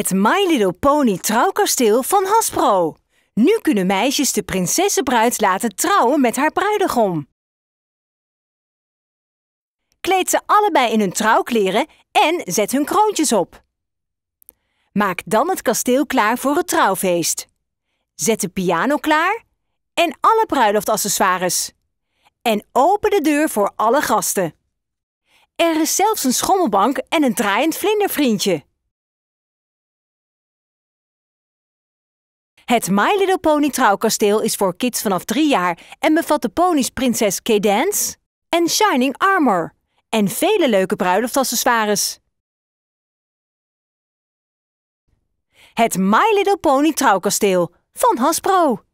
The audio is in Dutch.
Het My Little Pony trouwkasteel van Hasbro. Nu kunnen meisjes de prinsessenbruid laten trouwen met haar bruidegom. Kleed ze allebei in hun trouwkleren en zet hun kroontjes op. Maak dan het kasteel klaar voor het trouwfeest. Zet de piano klaar en alle bruiloftaccessoires. En open de deur voor alle gasten. Er is zelfs een schommelbank en een draaiend vlindervriendje. Het My Little Pony trouwkasteel is voor kids vanaf 3 jaar en bevat de ponies prinses Cadence en Shining Armor. En vele leuke bruiloftaccessoires. Het My Little Pony trouwkasteel van Hasbro.